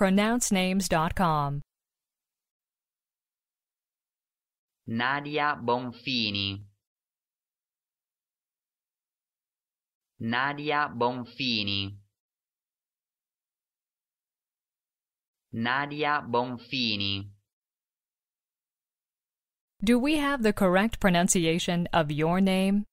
pronouncenames.com. Nadia Bonfini. Nadia Bonfini. Nadia Bonfini. Do we have the correct pronunciation of your name?